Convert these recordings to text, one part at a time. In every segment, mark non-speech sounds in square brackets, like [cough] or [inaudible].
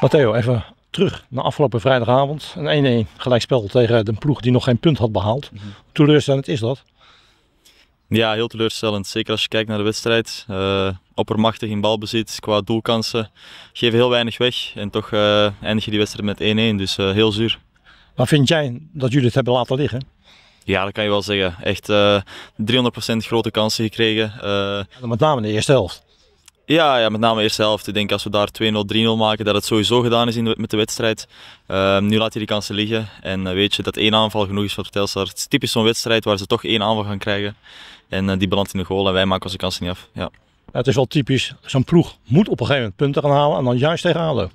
Matteo, even terug naar afgelopen vrijdagavond. Een 1-1 gelijkspel tegen de ploeg die nog geen punt had behaald. mm Teleurstellend is dat? Ja, heel teleurstellend. Zeker als je kijkt naar de wedstrijd. Uh, oppermachtig in balbezit, qua doelkansen. Geven heel weinig weg. En toch uh, eindig je die wedstrijd met 1-1. Dus eh, heel zuur. Maar vind jij dat jullie het hebben laten liggen? Ja, dat kan je wel zeggen. Echt eh, 300% grote kansen gekregen. Eh, met name in de eerste helft. Ja, ja, met name de eerste helft. Ik denk als we daar 2-0, 3-0 maken, dat het sowieso gedaan is met de wedstrijd. Ehm, nu laat hij die kansen liggen. En eh, weet je dat één aanval genoeg is voor Telstar. Het is typisch zo'n wedstrijd waar ze toch één aanval gaan krijgen. En die belandt in de goal en wij maken onze kansen niet af. Ja. Het is wel typisch, zo'n ploeg moet op een gegeven moment punten gaan halen en dan juist tegenhalen.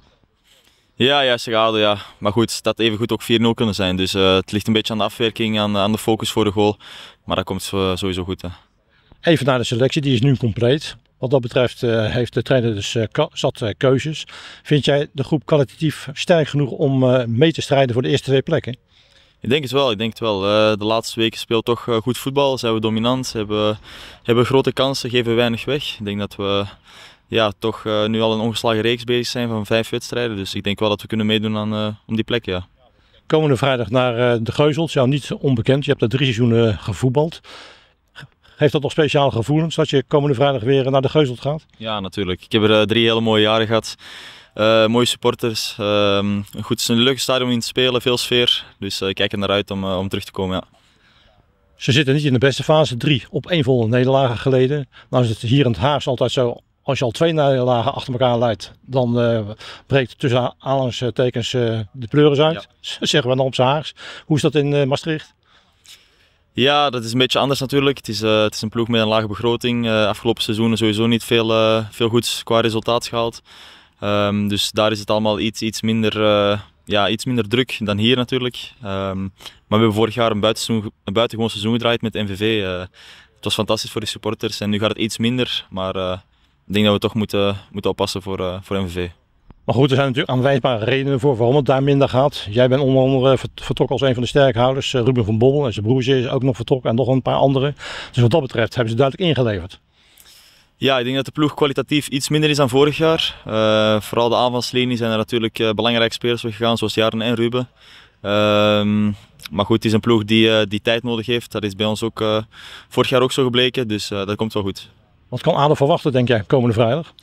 Ja, ja, schade, ja. Maar goed, dat even goed ook 4-0 kunnen zijn. Dus eh, het ligt een beetje aan de afwerking, aan, aan de focus voor de goal. Maar dat komt eh, sowieso goed. Hè. Even naar de selectie, die is nu compleet. Wat dat betreft eh, heeft de trainer dus zat keuzes. Vind jij de groep kwalitatief sterk genoeg om mee te strijden voor de eerste twee plekken? Ik denk het wel, ik denk het wel. de laatste weken speelt toch goed voetbal, zijn we dominant, hebben, hebben grote kansen, geven weinig weg. Ik denk dat we ja, toch eh, nu al een ongeslagen reeks bezig zijn van vijf wedstrijden. Dus ik denk wel dat we kunnen meedoen aan, eh, om die plek. Ja. Komende vrijdag naar eh, de Geuzelt jou niet onbekend. Je hebt daar drie seizoenen gevoetbald. Heeft dat nog speciale gevoelens dat je komende vrijdag weer naar de Geuzelt gaat? Ja, natuurlijk. Ik heb er drie hele mooie jaren gehad. mooie supporters. Uh, een goed, een leuk stadion in te spelen, veel sfeer. Dus uh, ik kijk er naar uit om, om terug te komen. Ja. Ze zitten niet in de beste fase. Drie op één volle nederlagen geleden. Nou is het hier in het Haas altijd zo als je al twee nederlagen achter elkaar leidt, dan uh, breekt tussen aanhalingstekens eh, de pleuris uit. Ja. [laughs] zeggen we dan op z'n Hoe is dat in eh, Maastricht? Ja, dat is een beetje anders natuurlijk. Het is, het is een ploeg met een lage begroting. afgelopen seizoenen sowieso niet veel, veel goeds qua resultaat gehaald. Ehm, dus daar is het allemaal iets, iets, minder, ja, iets minder druk dan hier natuurlijk. Ehm, maar we hebben vorig jaar een, een buitengewoon seizoen gedraaid met MVV. het was fantastisch voor de supporters en nu gaat het iets minder. Maar ik denk dat we toch moeten, moeten oppassen voor, uh, voor MVV. Maar goed, er zijn natuurlijk aanwijsbare redenen voor waarom het daar minder gaat. Jij bent onder andere vertrokken als een van de sterkhouders. Eh, Ruben van Bommel en zijn broer is ook nog vertrokken en nog een paar anderen. Dus wat dat betreft hebben ze duidelijk ingeleverd. Ja, ik denk dat de ploeg kwalitatief iets minder is dan vorig jaar. Eh, vooral de aanvalslinie zijn er natuurlijk belangrijke spelers weggegaan, zoals Jaren en Ruben. Ehm, maar goed, het is een ploeg die, die tijd nodig heeft. Dat is bij ons ook vorig jaar ook zo gebleken, dus dat komt wel goed. Wat kan ADO verwachten, denk jij, komende vrijdag?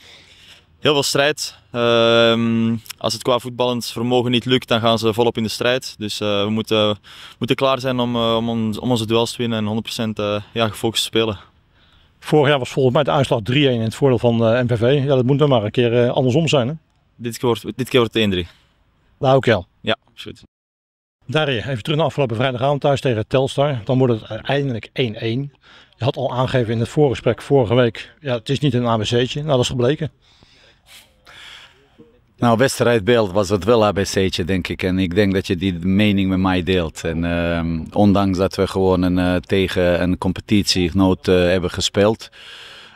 Heel veel strijd. Ehm, als het qua voetballend vermogen niet lukt, dan gaan ze volop in de strijd. Dus eh, we moeten, moeten klaar zijn om, eh, om, om, onze duels te winnen en 100% uh, eh, ja, gefocust spelen. Vorig jaar was volgens mij de uitslag 3-1 in het voordeel van MVV. Ja, dat moet dan maar een keer andersom zijn. Hè? Dit keer wordt, dit keer wordt het 1-3. Nou, ook wel. Ja, absoluut. goed. Daarin, even terug naar afgelopen vrijdagavond thuis tegen Telstar. Dan wordt het eindelijk 1-1 had al aangegeven in het voorgesprek vorige week, ja, het is niet een ABC'tje. Nou, dat is gebleken. Nou, wedstrijdbeeld was het wel ABC'tje, denk ik. En ik denk dat je die mening met mij deelt. En ehm, ondanks dat we gewoon een, eh, tegen een competitiegenoot uh, hebben gespeeld,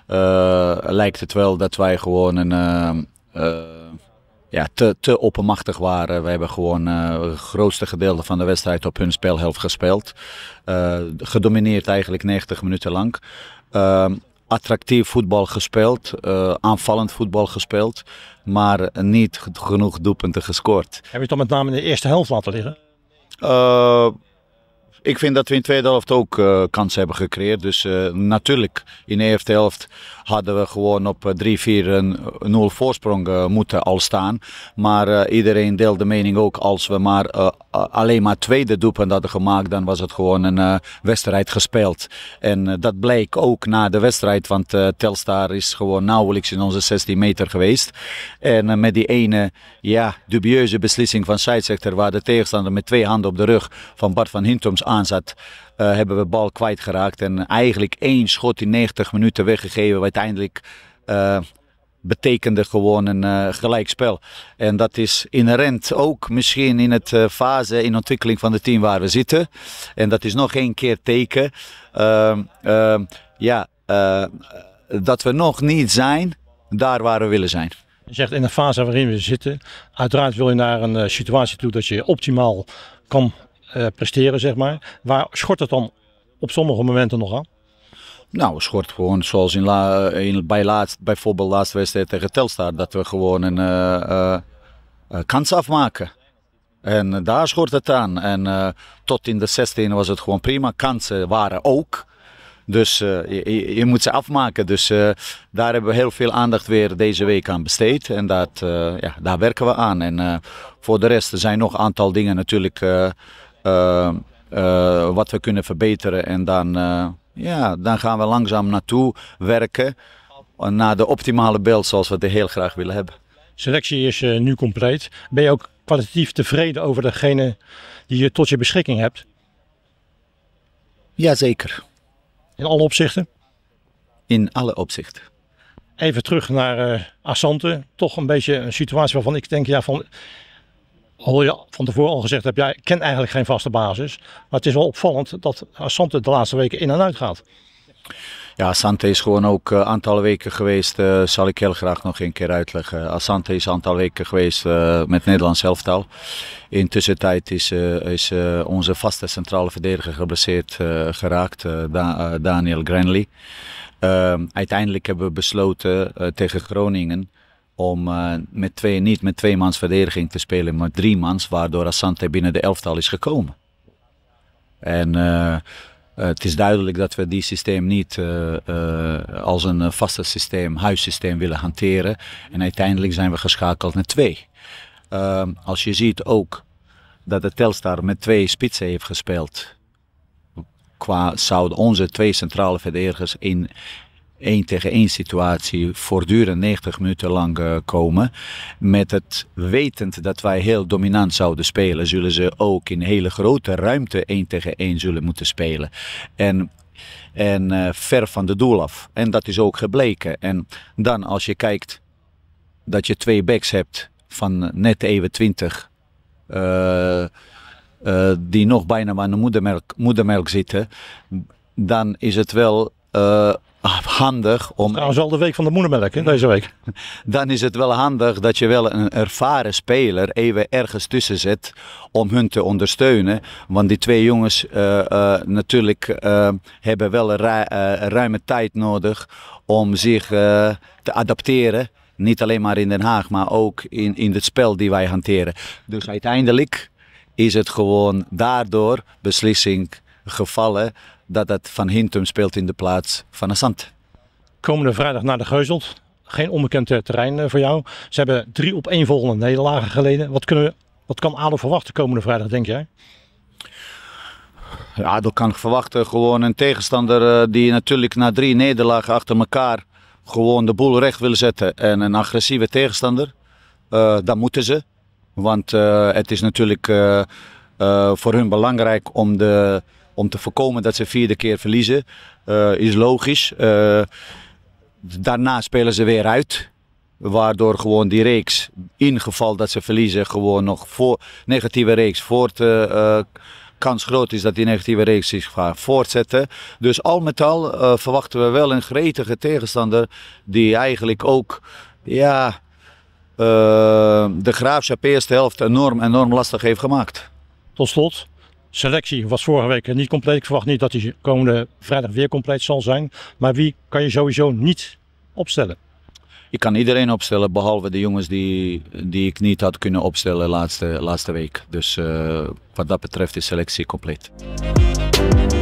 eh, lijkt het wel dat wij gewoon een ehm, ja, te, te oppermachtig waren. We hebben gewoon uh, het grootste gedeelte van de wedstrijd op hun spelhelft gespeeld. Eh, gedomineerd eigenlijk 90 minuten lang. Ehm, attractief voetbal gespeeld, eh, aanvallend voetbal gespeeld, maar niet genoeg doelpunten gescoord. Heb je het dan met name in de eerste helft laten liggen? Ik vind dat we in de tweede helft ook uh, eh, kansen hebben gecreëerd. Dus uh, natuurlijk, in de eerste helft hadden we gewoon op 3-4 eh, een 0 voorsprong moeten al staan. Maar iedereen deelde de mening ook, als we maar alleen maar tweede doepen hadden gemaakt, dan was het gewoon een wedstrijd gespeeld. En dat bleek ook na de wedstrijd, want Telstar is gewoon nauwelijks in onze 16 meter geweest. En met die ene ja, dubieuze beslissing van scheidsrechter, waar de tegenstander met twee handen op de rug van Bart van Hintoms aan eh, hebben we de bal kwijtgeraakt. En eigenlijk één schot in 90 minuten weggegeven. Wat uiteindelijk eh, betekende gewoon een uh, gelijkspel. En dat is inherent ook misschien in het fase in ontwikkeling van het team waar we zitten. En dat is nog één keer teken. Ehm, ehm, ja, dat we nog niet zijn daar waar we willen zijn. Je zegt in de fase waarin we zitten, uiteraard wil je naar een situatie toe dat je optimaal kan eh, presteren, zeg maar. Waar schort het dan op sommige momenten nog aan? Nou, schort gewoon zoals in, bij laatst, bijvoorbeeld laatste wedstrijd tegen Telstar, dat we gewoon een eh, eh, kans afmaken. En daar schort het aan. En tot in de 16 was het gewoon prima. Kansen waren ook. Dus je, moet ze afmaken. Dus daar hebben we heel veel aandacht weer deze week aan besteed. En dat, ja, daar werken we aan. En voor de rest zijn nog een aantal dingen natuurlijk eh, eh, wat we kunnen verbeteren. En dan, eh, ja, dan gaan we langzaam naartoe werken naar de optimale beeld zoals we het heel graag willen hebben. Selectie is nu compleet. Ben je ook kwalitatief tevreden over degene die je tot je beschikking hebt? Jazeker. In alle opzichten? In alle opzichten. Even terug naar Assante. Toch een beetje een situatie waarvan ik denk, ja, van al van tevoren al gezegd heb jij kent eigenlijk geen vaste basis. Maar het is wel opvallend dat Asante de laatste weken in en uit gaat. Ja, Asante is gewoon ook een eh, aantal weken geweest, uh, zal ik heel graag nog een keer uitleggen. Asante is een aantal weken geweest eh, met Nederlands elftal. Intussen tijd is, is onze vaste centrale verdediger geblesseerd geraakt, Daniel Granley. Ehm, uiteindelijk hebben we besloten tegen Groningen om eh, met twee, niet met twee mans verdediging te spelen, maar drie mans, waardoor Asante binnen de elftal is gekomen. En eh, het is duidelijk dat we die systeem niet eh, als een vaste systeem, huissysteem willen hanteren. En uiteindelijk zijn we geschakeld naar twee. Ehm, als je ziet ook dat de Telstar met twee spitsen heeft gespeeld, qua zouden onze twee centrale verdedigers in één tegen één situatie voortdurend 90 minuten lang eh, komen. Met het wetend dat wij heel dominant zouden spelen, zullen ze ook in hele grote ruimte één tegen één zullen moeten spelen. En en eh, ver van de doel af. En dat is ook gebleken. En dan als je kijkt dat je twee backs hebt van eh, net even 20. die nog bijna aan de moedermelk, moedermelk zitten, dan is het wel handig om. Trouwens, al de week van de moedermelk deze week. [laughs] Dan is het wel handig dat je wel een ervaren speler even ergens tussen zet om hun te ondersteunen. Want die twee jongens eh, eh, natuurlijk eh, hebben wel een ruime tijd nodig om zich te adapteren. Niet alleen maar in Den Haag, maar ook in, in het spel die wij hanteren. Dus uiteindelijk is het gewoon daardoor beslissing gevallen dat dat Van Hintum speelt in de plaats van Assant. Komende vrijdag naar de Geuzelt, Geen onbekend eh, terrein eh, voor jou. Ze hebben drie op één volgende nederlagen geleden. Wat, kunnen wat kan Adel verwachten komende vrijdag, denk jij? Ja, kan verwachten. Gewoon een tegenstander eh, die natuurlijk na drie nederlagen achter elkaar gewoon de boel recht wil zetten. En een agressieve tegenstander, uh, dat moeten ze. Want het is natuurlijk voor hun belangrijk om de om te voorkomen dat ze vierde keer verliezen, eh, is logisch. Eh, daarna spelen ze weer uit. Waardoor gewoon die reeks, in geval dat ze verliezen, gewoon nog voor negatieve reeks voort. Uh, kans groot is dat die negatieve reeks zich gaat voortzetten. Dus al met al verwachten we wel een gretige tegenstander. Die eigenlijk ook, ja, de Graafschap eerste helft enorm, enorm lastig heeft gemaakt. Tot slot, selectie was vorige week niet compleet. Ik verwacht niet dat die komende vrijdag weer compleet zal zijn. Maar wie kan je sowieso niet opstellen? Ik kan iedereen opstellen, behalve de jongens die, die ik niet had kunnen opstellen laatste, laatste week. Dus eh, wat dat betreft is selectie compleet.